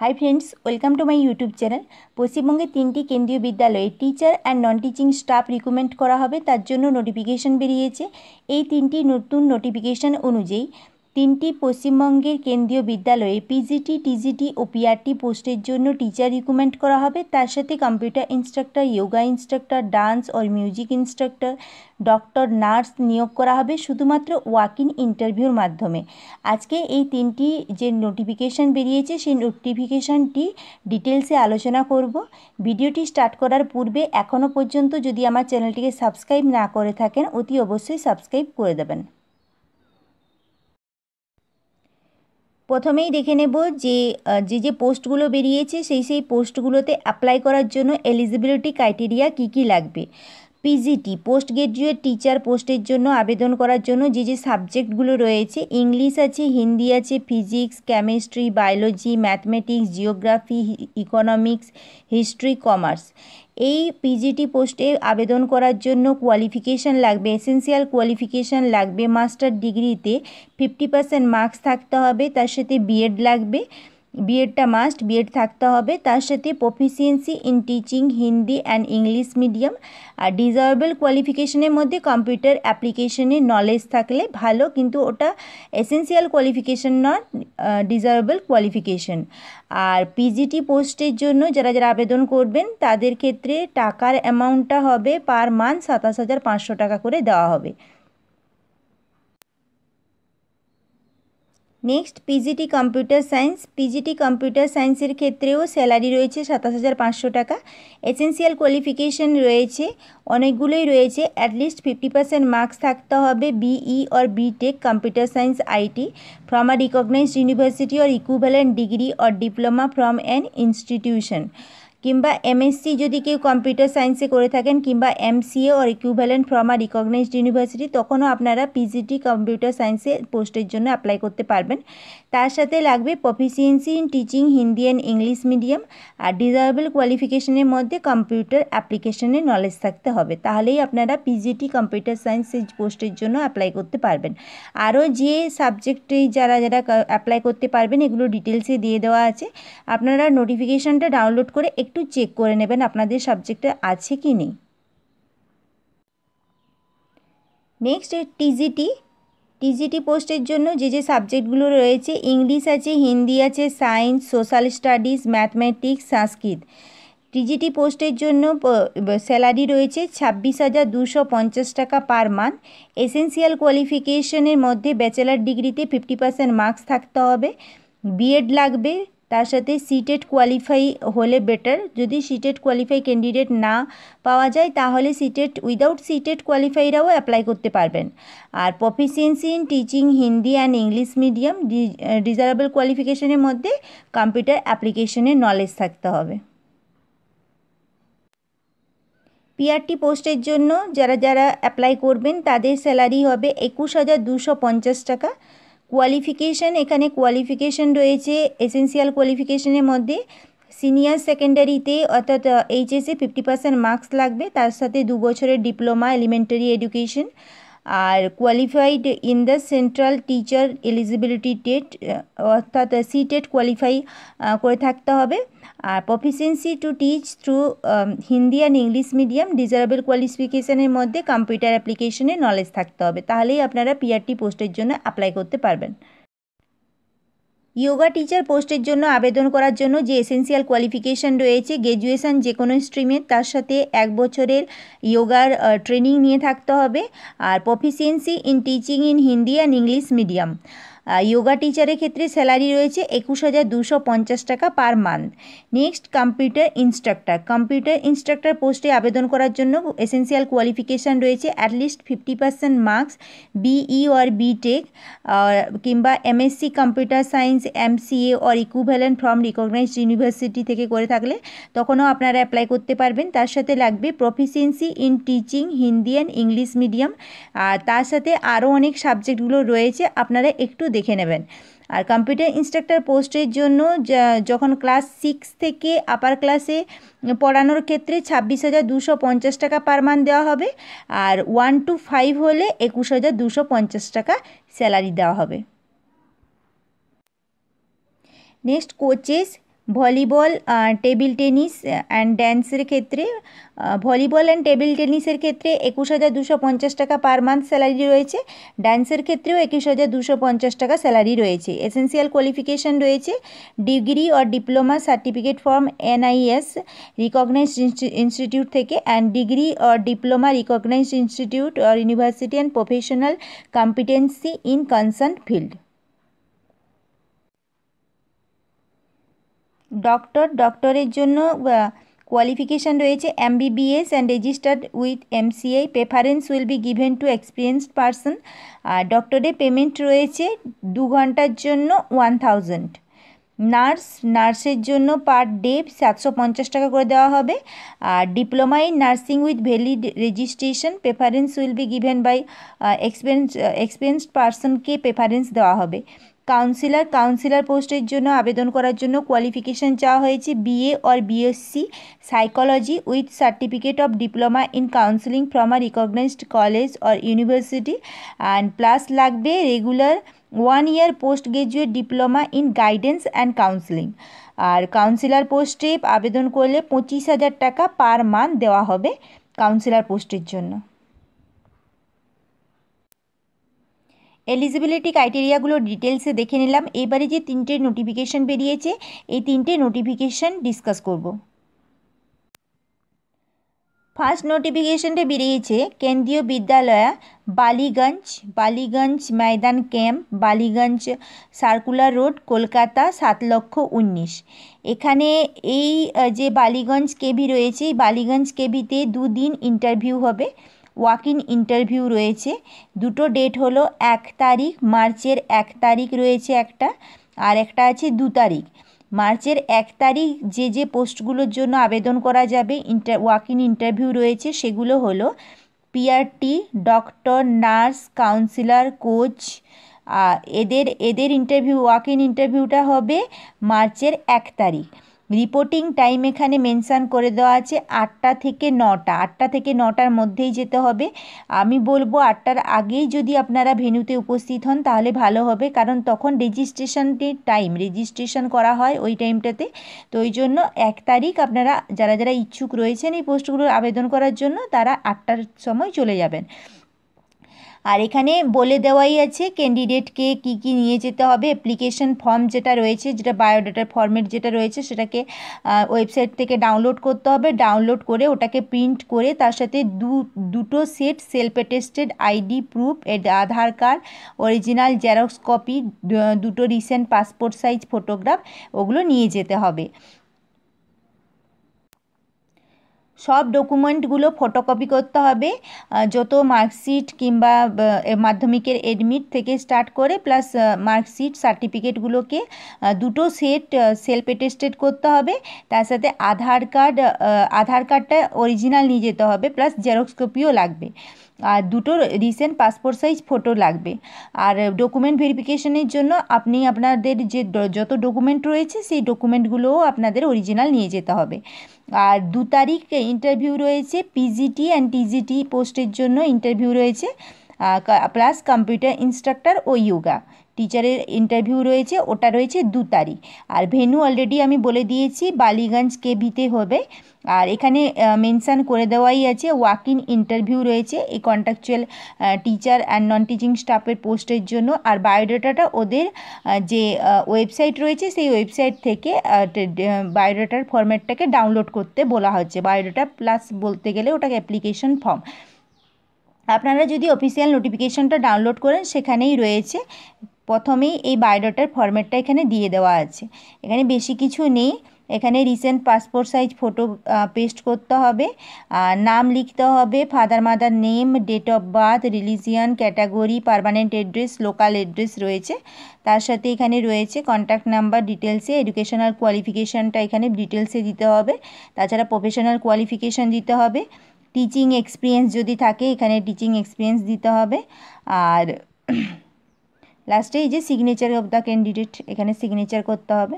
high friends welcome to my YouTube channel পশ্চিমবঙ্গে তিনটি কেন্দ্রীয় বিদ্যালয়ে teacher and non teaching staff recommend করা হবে তার জন্য নোটিফিকেশান বেরিয়েছে এই তিনটি নতুন নোটিফিকেশান অনুযায়ী তিনটি পশ্চিমবঙ্গের কেন্দ্রীয় বিদ্যালয়ে পিজিটি টিজিটি ও পিআরটি পোস্টের জন্য টিচার রিকমেন্ড করা হবে তার সাথে computer instructor yoga instructor dance ও মিউজিক ইনস্ট্রাক্টর ডক্টর নার্স নিয়োগ করা হবে শুধুমাত্র ওয়াক ইন ইন্টারভিউর মাধ্যমে আজকে এই তিনটি যে নোটিফিকেশান বেরিয়েছে সেই নোটিফিকেশানটি ডিটেলসে আলোচনা করব ভিডিওটি স্টার্ট করার পূর্বে এখনও পর্যন্ত যদি আমার চ্যানেলটিকে সাবস্ক্রাইব না করে থাকেন অতি অবশ্যই সাবস্ক্রাইব করে দেবেন প্রথমেই দেখে নেব যে যে যে পোস্টগুলো বেরিয়েছে সেই সেই পোস্টগুলোতে অ্যাপ্লাই করার জন্য এলিজিবিলিটি ক্রাইটেরিয়া কী কী লাগবে পিজিটি পোস্ট গ্র্যাজুয়েট টিচার পোস্টের জন্য আবেদন করার জন্য যে যে সাবজেক্টগুলো রয়েছে ইংলিশ আছে হিন্দি আছে physics chemistry biology mathematics geography economics history commerce এই পিজিটি পোস্টে আবেদন করার জন্য কোয়ালিফিকেশান লাগবে এসেন্সিয়াল কোয়ালিফিকেশান লাগবে মাস্টার ডিগ্রিতে ফিফটি পার্সেন্ট মার্কস থাকতে হবে তার সাথে বিএড লাগবে বিএডটা মাস্ট বিএড থাকতে হবে তার সাথে proficiency in teaching Hindi and English medium আর ডিজারেবল কোয়ালিফিকেশনের মধ্যে কম্পিউটার অ্যাপ্লিকেশনের নলেজ থাকলে ভালো কিন্তু ওটা এসেন্সিয়াল কোয়ালিফিকেশন নয় ডিজারেবল কোয়ালিফিকেশন আর পিজিটি পোস্টের জন্য যারা যারা আবেদন করবেন তাদের ক্ষেত্রে টাকার অ্যামাউন্টটা হবে পার মান্থ সাতাশ হাজার পাঁচশো টাকা করে দেওয়া হবে next PGT computer science PGT computer সায়েন্সের ক্ষেত্রেও স্যালারি রয়েছে সাতাশ হাজার পাঁচশো টাকা এসেন্সিয়াল কোয়ালিফিকেশন রয়েছে অনেকগুলোই রয়েছে অ্যাটলিস্ট ফিফটি পার্সেন্ট মার্কস থাকতে হবে BE or BTech computer science IT from a recognised university or equivalent degree or diploma from an institution কিংবা এমএসসি যদি কেউ কম্পিউটার সায়েন্সে করে থাকেন কিংবা MCA or equivalent from a recognised university তখনও আপনারা পিজিটি কম্পিউটার সায়েন্সে পোস্টের জন্য অ্যাপ্লাই করতে পারবেন তার সাথে লাগবে proficiency in teaching Hindi and English medium আর ডিজারেবল কোয়ালিফিকেশনের মধ্যে কম্পিউটার অ্যাপ্লিকেশনের নলেজ থাকতে হবে তাহলেই আপনারা পিজিটি কম্পিউটার সায়েন্সের পোস্টের জন্য অ্যাপ্লাই করতে পারবেন আরও যে সাবজেক্টে যারা যারা অ্যাপ্লাই করতে পারবেন এগুলো ডিটেলসে দিয়ে দেওয়া আছে আপনারা নোটিফিকেশানটা ডাউনলোড করে একটু চেক করে নেবেন আপনাদের সাবজেক্টে আছে কি নেই নেক্সট টিজিটি টিজিটি পোস্টের জন্য যে যে সাবজেক্টগুলো রয়েছে ইংলিশ আছে হিন্দি আছে science social studies mathematics Sanskrit TGT পোস্টের জন্য স্যালারি রয়েছে ছাব্বিশ হাজার দুশো পঞ্চাশ টাকা পার মান্থ এসেন্সিয়াল কোয়ালিফিকেশনের মধ্যে ব্যাচেলার ডিগ্রিতে ফিফটি পার্সেন্ট মার্কস থাকতে হবে বিএড লাগবে তার সাথে সিটেড কোয়ালিফাই হলে বেটার যদি সিটেড কোয়ালিফাই ক্যান্ডিডেট না পাওয়া যায় তাহলে সিটেড উইদাউট সিটেড কোয়ালিফাইরাও অ্যাপ্লাই করতে পারবেন আর proficiency in teaching Hindi and English medium desirable কোয়ালিফিকেশনের মধ্যে কম্পিউটার অ্যাপ্লিকেশনের নলেজ থাকতে হবে পিআরটি পোস্টের জন্য যারা যারা অ্যাপ্লাই করবেন তাদের স্যালারি হবে একুশ হাজার দুশো পঞ্চাশ টাকা কোয়ালিফিকেশান এখানে কোয়ালিফিকেশান রয়েছে এসেন্সিয়াল কোয়ালিফিকেশানের মধ্যে সিনিয়র সেকেন্ডারিতে অর্থাৎ এইচএসে ফিফটি পার্সেন্ট মার্কস লাগবে তার সাথে দু বছরের ডিপ্লোমা এলিমেন্টারি এডুকেশন আর qualified in the central teacher eligibility TET অর্থাৎ সি টেট কোয়ালিফাই করে থাকতে হবে আর proficiency to teach through Hindi and English medium desirable কোয়ালিফিকেশানের মধ্যে কম্পিউটার অ্যাপ্লিকেশনে নলেজ থাকতে হবে তাহলেই আপনারা পিআরটি পোস্টের জন্য অ্যাপ্লাই করতে পারবেন ইয়োগা টিচার পোস্টের জন্য আবেদন করার জন্য যে এসেন্সিয়াল কোয়ালিফিকেশান রয়েছে গ্র্যাজুয়েশান যে কোনো স্ট্রিমের তার সাথে এক বছরের ইয়োগার ট্রেনিং নিয়ে থাকতে হবে আর proficiency in teaching in Hindi and English medium yoga টিচারের ক্ষেত্রে স্যালারি রয়েছে একুশ হাজার দুশো পঞ্চাশ টাকা per month next computer instructor computer instructor পোস্টে আবেদন করার জন্য এসেন্সিয়াল কোয়ালিফিকেশান রয়েছে at least fifty percent marks BE or BTech কিংবা MSc computer science MCA or equivalent from recognised university থেকে করে থাকলে তখনও আপনারা অ্যাপ্লাই করতে পারবেন তার সাথে লাগবে proficiency in teaching Hindi and English medium আর তার সাথে আরও অনেক সাবজেক্টগুলো রয়েছে আপনারা একটু দেখে নেবেন আর কম্পিউটার ইনস্ট্রাক্টর পোস্টের জন্য যখন ক্লাস সিক্স থেকে আপার ক্লাসে পড়ানোর ক্ষেত্রে ছাব্বিশ হাজার দুশো পঞ্চাশ টাকা পার মান দেওয়া হবে আর ওয়ান টু ফাইভ হলে একুশ হাজার দুশো পঞ্চাশ টাকা স্যালারি দেওয়া হবে next coaches volleyball table tennis and ড্যান্সের ক্ষেত্রে ভলিবল অ্যান্ড টেবিল টেনিসের ক্ষেত্রে একুশ হাজার দুশো পঞ্চাশ টাকা পার মান্থ স্যালারি রয়েছে ড্যান্সের ক্ষেত্রেও একুশ হাজার দুশো পঞ্চাশ টাকা স্যালারি রয়েছে এসেন্সিয়াল কোয়ালিফিকেশান রয়েছে degree or diploma certificate from NIS recognise institute থেকে and degree or diploma recognised institute or university and professional competency in concern field doctor ডক্টরের জন্য কোয়ালিফিকেশান রয়েছে MBBS and registered with MCI preference will be given to experienced person আর ডক্টরের payment রয়েছে দু ঘন্টার জন্য ওয়ান থাউজেন্ড নার্স নার্সের জন্য পার ডে সাতশো পঞ্চাশ টাকা করে দেওয়া হবে আর diploma in nursing with valid registration preference will be given by experience experienced পার্সনকে প্রেফারেন্স দেওয়া হবে কাউন্সিলর কাউন্সিলর পোস্টের জন্য আবেদন করার জন্য কোয়ালিফিকেশান চাওয়া হয়েছে BA or BSc psychology with certificate of diploma in counselling from a recognised college or university and plus লাগবে regular one year post graduate diploma in guidance and counselling আর counsellor পোস্টে আবেদন করলে পঁচিশ হাজার টাকা পার মান্থ দেওয়া হবে কাউন্সিলর পোস্টের জন্য এলিজিবিলিটি ক্রাইটেরিয়াগুলো ডিটেলসে দেখে নিলাম এবারে যে তিনটে নোটিফিকেশান বেরিয়েছে এই তিনটে নোটিফিকেশান ডিসকাস করব ফার্স্ট নোটিফিকেশানটা বেরিয়েছে Kendriya Vidyalaya Ballygunge Ballygunge Maidan camp Ballygunge circular road Kolkata সাত লক্ষ উনিশ এখানে এই যে বালিগঞ্জ কেভি রয়েছে বালিগঞ্জ কেভিতে দুদিন ইন্টারভিউ হবে ওয়াক ইন ইন্টারভিউ রয়েছে দুটো ডেট হলো এক তারিখ মার্চের এক তারিখ রয়েছে একটা আর একটা আছে দু তারিখ মার্চের এক তারিখ যে যে পোস্টগুলোর জন্য আবেদন করা যাবে ইন্টার ওয়াক ইন ইন্টারভিউ রয়েছে সেগুলো হলো PRT doctor nurse counsellor coach এদের এদের ইন্টারভিউ ওয়াক ইন ইন্টারভিউটা হবে মার্চের এক তারিখ রিপোর্টিং টাইম এখানে মেনশান করে দেওয়া আছে আটটা থেকে নটা আটটা থেকে নটার মধ্যেই যেতে হবে আমি বলবো আটটার আগেই যদি আপনারা ভেনুতে উপস্থিত হন তাহলে ভালো হবে কারণ তখন রেজিস্ট্রেশনটির টাইম রেজিস্ট্রেশন করা হয় ওই টাইমটাতে তো ওই জন্য এক তারিখ আপনারা যারা যারা ইচ্ছুক রয়েছেন এই পোস্টগুলোর আবেদন করার জন্য তারা আটটার সময় চলে যাবেন আর এখানে বলে দেওয়াই আছে ক্যান্ডিডেটকে কি কি নিয়ে যেতে হবে অ্যাপ্লিকেশন ফর্ম যেটা রয়েছে যেটা বায়োডাটার ফর্মেট যেটা রয়েছে সেটাকে ওয়েবসাইট থেকে ডাউনলোড করতে হবে ডাউনলোড করে ওটাকে প্রিন্ট করে তার সাথে দু দুটো set self attested ID proof Aadhaar card original xerox copy দুটো রিসেন্ট পাসপোর্ট সাইজ ফটোগ্রাফ ওগুলো নিয়ে যেতে হবে সব ডকুমেন্টগুলো ফটোকপি করতে হবে যত মার্কশিট কিংবা মাধ্যমিকের এডমিট থেকে স্টার্ট করে প্লাস মার্কশিট সার্টিফিকেটগুলোকে দুটো সেট সেলফ এটেস্টেড করতে হবে তার সাথে আধার কার্ড আধার কার্ডটা অরিজিনাল নিয়ে যেতে হবে প্লাস জেরক্স কপিও লাগবে আর দুটো রিসেন্ট পাসপোর্ট সাইজ ফটো লাগবে আর ডকুমেন্ট ভেরিফিকেশনের জন্য আপনি আপনাদের যে যত ডকুমেন্ট রয়েছে সেই ডকুমেন্টগুলোও আপনাদের অরিজিনাল নিয়ে যেতে হবে আর দু তারিখ ইন্টারভিউ রয়েছে পিজিটি অ্যান্ড টিজিটি পোস্টের জন্য ইন্টারভিউ রয়েছে প্লাস কম্পিউটার ইনস্ট্রাক্টর ও ইয়োগা টিচারের ইন্টারভিউ রয়েছে ওটা রয়েছে দু তারিখ আর ভেনু অলরেডি আমি বলে দিয়েছি বালিগঞ্জ কেভিতে হবে আর এখানে মেনশান করে দেওয়াই আছে ওয়াক ইন ইন্টারভিউ রয়েছে এই contractual teacher and non teaching স্টাফের পোস্টের জন্য আর বায়োডাটাটা ওদের যে ওয়েবসাইট রয়েছে সেই ওয়েবসাইট থেকে বায়োডাটার ফর্ম্যাটটাকে ডাউনলোড করতে বলা হচ্ছে বায়োডাটা প্লাস বলতে গেলে ওটাকে অ্যাপ্লিকেশন ফর্ম আপনারা যদি অফিসিয়াল নোটিফিকেশনটা ডাউনলোড করেন সেখানেই রয়েছে প্রথমেই এই বায়োডাটার ফরম্যাটটা এখানে দিয়ে দেওয়া আছে এখানে বেশি কিছু নেই এখানে recent passport size photo paste করতে হবে নাম লিখতে হবে father mother name date of birth religion category permanent address local address রয়েছে তার সাথে এখানে রয়েছে কন্ট্যাক্ট নাম্বার ডিটেলসে এডুকেশনাল কোয়ালিফিকেশানটা এখানে ডিটেলসে দিতে হবে তাছাড়া প্রফেশনাল কোয়ালিফিকেশান দিতে হবে টিচিং এক্সপিরিয়েন্স যদি থাকে এখানে টিচিং এক্সপিরিয়েন্স দিতে হবে আর লাস্টে এই যে সিগনেচার অফ দ্য ক্যান্ডিডেট এখানে সিগনেচার করতে হবে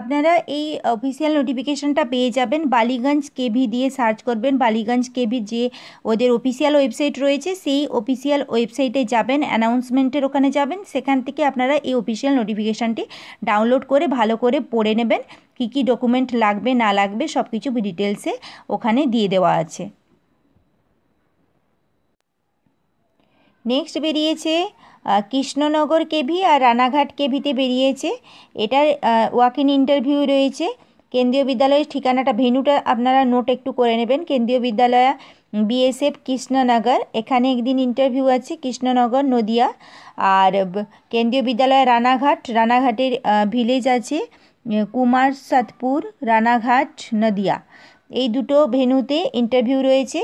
আপনারা এই অফিসিয়াল নোটিফিকেশনটা পেয়ে যাবেন বালিগঞ্জ কেভি দিয়ে সার্চ করবেন বালিগঞ্জ কেভি যে ওদের অফিসিয়াল ওয়েবসাইট রয়েছে সেই অফিসিয়াল ওয়েবসাইটে যাবেন অ্যানাউন্সমেন্টের ওখানে যাবেন সেখান থেকে আপনারা এই অফিসিয়াল নোটিফিকেশানটি ডাউনলোড করে ভালো করে পড়ে নেবেন কি কি ডকুমেন্ট লাগবে না লাগবে সব কিছু ডিটেলসে ওখানে দিয়ে দেওয়া আছে নেক্সট বেরিয়েছে কৃষ্ণনগর কেভি আর রানাঘাট কেভিতে বেরিয়েছে এটার ওয়াক ইন ইন্টারভিউ রয়েছে কেন্দ্রীয় বিদ্যালয়ের ঠিকানাটা ভেনুটা আপনারা নোট একটু করে নেবেন কেন্দ্রীয় বিদ্যালয় বিএসএফ কৃষ্ণনগর এখানে একদিন ইন্টারভিউ আছে কৃষ্ণনগর নদিয়া আর কেন্দ্রীয় বিদ্যালয় রানাঘাট রানাঘাটের ভিলেজ আছে কুমার সাতপুর রানাঘাট নদিয়া এই দুটো ভেনুতে ইন্টারভিউ রয়েছে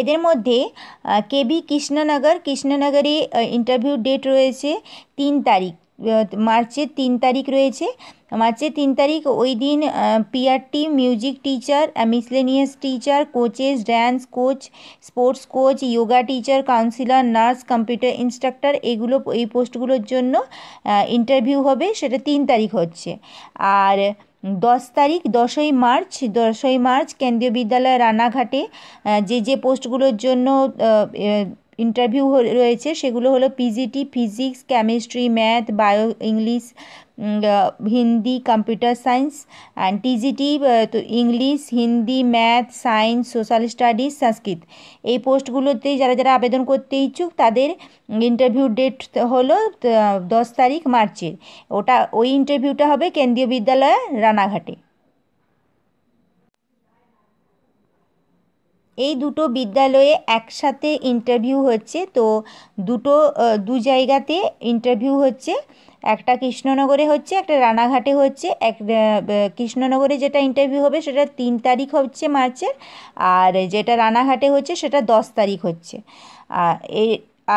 এদের মধ্যে কেবি কৃষ্ণনগর কৃষ্ণনগরে ইন্টারভিউ ডেট রয়েছে তিন তারিখ মার্চের তিন তারিখ রয়েছে মার্চের তিন তারিখ ওই দিন PRT music teacher miscellaneous teacher coaches dance coach sports coach yoga teacher counsellor nurse computer instructor এগুলো এই পোস্টগুলোর জন্য ইন্টারভিউ হবে সেটা তিন তারিখ হচ্ছে আর দশ তারিখ দশই মার্চ দশই মার্চ কেন্দ্রীয় বিদ্যালয় রানাঘাটে যে যে পোস্টগুলোর জন্য ইন্টারভিউ রয়েছে সেগুলো হলো PGT physics chemistry math bio English Hindi computer science and TGT তো English Hindi math science social studies Sanskrit এই পোস্টগুলোতে যারা যারা আবেদন করতে ইচ্ছুক তাদের ইন্টারভিউ ডেট হলো দশ তারিখ মার্চের ওটা ওই ইন্টারভিউটা হবে কেন্দ্রীয় বিদ্যালয়ে রানাঘাটে এই দুটো বিদ্যালয়ে একসাথে ইন্টারভিউ হচ্ছে তো দুটো দু জায়গাতে ইন্টারভিউ হচ্ছে একটা কৃষ্ণনগরে হচ্ছে একটা রানাঘাটে হচ্ছে এক কৃষ্ণনগরে যেটা ইন্টারভিউ হবে সেটা তিন তারিখ হচ্ছে মার্চের আর যেটা রানাঘাটে হচ্ছে সেটা দশ তারিখ হচ্ছে এ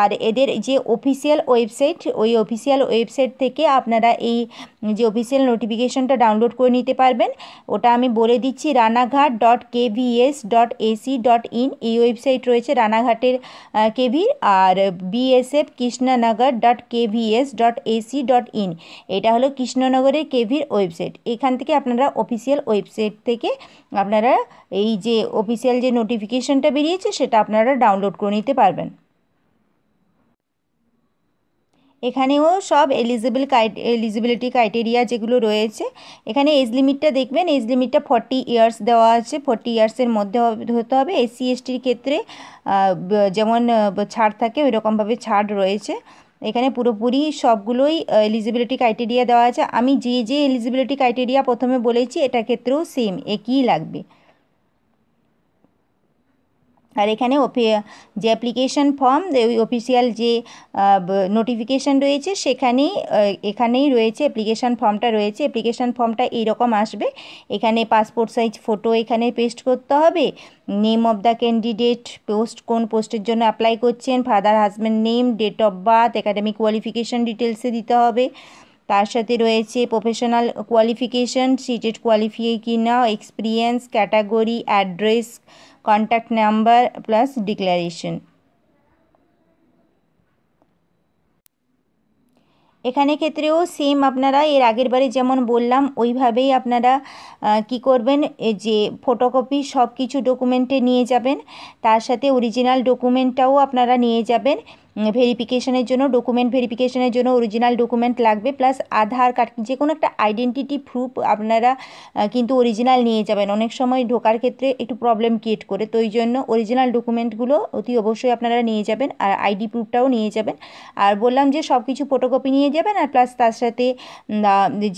আর এদের যে অফিসিয়াল ওয়েবসাইট ওই অফিসিয়াল ওয়েবসাইট থেকে আপনারা এই যে অফিসিয়াল নোটিফিকেশনটা ডাউনলোড করে নিতে পারবেন ওটা আমি বলে দিচ্ছি Ranaghat dot KVS dot AC dot in এই ওয়েবসাইট রয়েছে রানাঘাটের কেভির আর BSF Krishnanagar dot KVS dot AC dot in এটা হলো কৃষ্ণনগরের কেভির ওয়েবসাইট এখান থেকে আপনারা অফিসিয়াল ওয়েবসাইট থেকে আপনারা এই যে অফিসিয়াল যে নোটিফিকেশনটা বেরিয়েছে সেটা আপনারা ডাউনলোড করে নিতে পারবেন এখানেও সব এলিজিবল এলিজিবিলিটি ক্রাইটেরিয়া যেগুলো রয়েছে এখানে এজ লিমিটটা দেখবেন এজ লিমিটটা ফর্টি ইয়ার্স দেওয়া আছে ফর্টি ইয়ার্সের মধ্যে হতে হবে এসসি এসটির ক্ষেত্রে যেমন ছাড় থাকে ওই রকমভাবে ছাড় রয়েছে এখানে পুরোপুরি সবগুলোই এলিজিবিলিটি ক্রাইটেরিয়া দেওয়া আছে আমি যে যে এলিজিবিলিটি ক্রাইটেরিয়া প্রথমে বলেছি এটা ক্ষেত্রেও সেম একই লাগবে আর এখানে যে অ্যাপ্লিকেশন ফর্ম ওই অফিসিয়াল যে নোটিফিকেশান রয়েছে সেখানেই এখানেই রয়েছে অ্যাপ্লিকেশান ফর্মটা রয়েছে অ্যাপ্লিকেশান ফর্মটা এইরকম আসবে এখানে পাসপোর্ট সাইজ ফটো এখানে পেস্ট করতে হবে name of the candidate post কোন পোস্টের জন্য অ্যাপ্লাই করছেন father husband name date of birth academic qualification ডিটেলসে দিতে হবে তার সাথে রয়েছে প্রফেশনাল কোয়ালিফিকেশান সিটেড কোয়ালিফিয়ে কি না experience category address contact number plus declaration এখানে ক্ষেত্রেও সেম আপনারা এর আগের বারে যেমন বললাম ওইভাবেই আপনারা কি করবেন যে ফটোকপি সব কিছু ডকুমেন্টে নিয়ে যাবেন তার সাথে অরিজিনাল ডকুমেন্টটাও আপনারা নিয়ে যাবেন ভেরিফিকেশনের জন্য ডকুমেন্ট ভেরিফিকেশনের জন্য অরিজিনাল ডকুমেন্ট লাগবে প্লাস আধার কার্ড যে কোনো একটা আইডেন্টিটি প্রুফ আপনারা কিন্তু অরিজিনাল নিয়ে যাবেন অনেক সময় ঢোকার ক্ষেত্রে একটু প্রবলেম ক্রিয়েট করে তো ওই জন্য অরিজিনাল ডকুমেন্টগুলো অতি অবশ্যই আপনারা নিয়ে যাবেন আর আইডি প্রুফটাও নিয়ে যাবেন আর বললাম যে সব কিছু ফটোকপি নিয়ে যাবেন আর প্লাস তার সাথে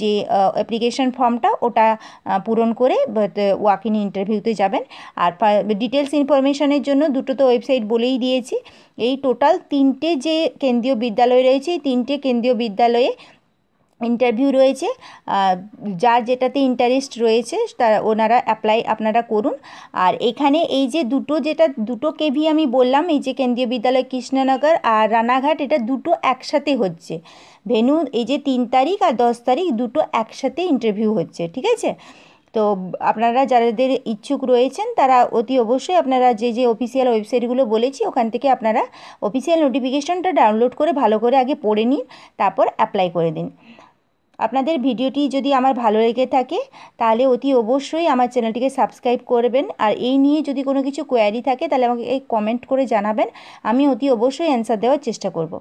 যে অ্যাপ্লিকেশন ফর্মটা ওটা পূরণ করে ওয়াক ইন ইন্টারভিউতে যাবেন আর ডিটেলস ইনফরমেশনের জন্য দুটো তো ওয়েবসাইট বলেই দিয়েছি এই টোটাল তিন তিনটে যে কেন্দ্রীয় বিদ্যালয় রয়েছে এই তিনটে কেন্দ্রীয় বিদ্যালয়ে ইন্টারভিউ রয়েছে যার যেটাতে ইন্টারেস্ট রয়েছে তা ওনারা অ্যাপ্লাই আপনারা করুন আর এখানে এই যে দুটো যেটা দুটো কেভি আমি বললাম এই যে কেন্দ্রীয় বিদ্যালয় কৃষ্ণনগর আর রানাঘাট এটা দুটো একসাথে হচ্ছে ভেনু এই যে তিন তারিখ আর দশ তারিখ দুটো একসাথে ইন্টারভিউ হচ্ছে ঠিক আছে তো আপনারা যাদের ইচ্ছুক রয়েছেন তারা অতি অবশ্যই আপনারা যে যে অফিসিয়াল ওয়েবসাইটগুলো বলেছি ওখান থেকে আপনারা অফিসিয়াল নোটিফিকেশনটা ডাউনলোড করে ভালো করে আগে পড়ে নিন তারপর অ্যাপ্লাই করে দিন আপনাদের ভিডিওটি যদি আমার ভালো লেগে থাকে তাহলে অতি অবশ্যই আমার চ্যানেলটিকে সাবস্ক্রাইব করবেন আর এই নিয়ে যদি কোনো কিছু কোয়ারি থাকে তাহলে আমাকে কমেন্ট করে জানাবেন আমি অতি অবশ্যই অ্যান্সার দেওয়ার চেষ্টা করব